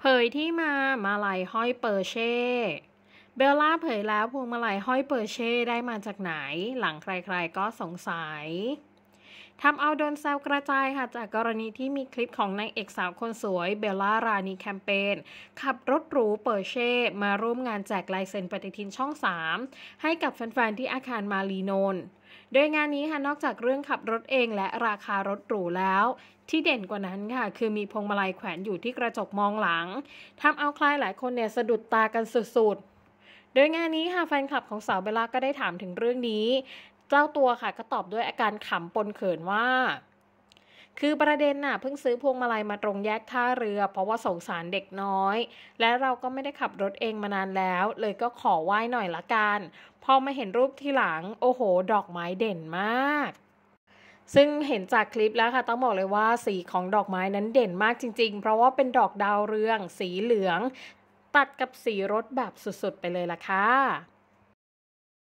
เผยที่มามาลัยห้อยเปอร์เช่ เบลล่าเผยแล้วพวงมาลัยห้อยเปอร์เช่ได้มาจากไหน หลังใครๆก็สงสัยทำเอาโดนแซวกระจายค่ะจากกรณีที่มีคลิปของนางเอกสาวคนสวยเบลล่ารานีแคมเปญขับรถหรูเปอร์เช่มาร่วมงานแจกลายเซ็นปฏิทินช่อง 3 ให้กับแฟนๆที่อาคารมารีนนโดยงานนี้ค่ะนอกจากเรื่องขับรถเองและราคารถหรูแล้ว ที่เด่นกว่านั้นค่ะ คือมีพวงมาลัยแขวนอยู่ที่กระจกมองหลังทำเอาใครหลายคนเนี่ยสะดุดตากันสุดๆ โดยงานนี้ค่ะแฟนคลับของสาวเบลล่าก็ได้ถามถึงเรื่องนี้ เจ้าตัวค่ะก็ตอบด้วยอาการขำปนเขินว่าคือประเด็นน่ะเพิ่งซื้อพวงมาลัยมาตรงแยกท่าเรือ เพราะว่าสงสารเด็กน้อย และเราก็ไม่ได้ขับรถเองมานานแล้ว เลยก็ขอไหว้หน่อยละกัน พอมาเห็นรูปที่หลังโอ้โห ดอกไม้เด่นมาก ซึ่งเห็นจากคลิปแล้วค่ะต้องบอกเลยว่าสีของดอกไม้นั้นเด่นมากจริง ๆ เพราะว่าเป็นดอกดาวเรืองสีเหลือง ตัดกับสีรถแบบสุดๆ ไปเลยล่ะค่ะ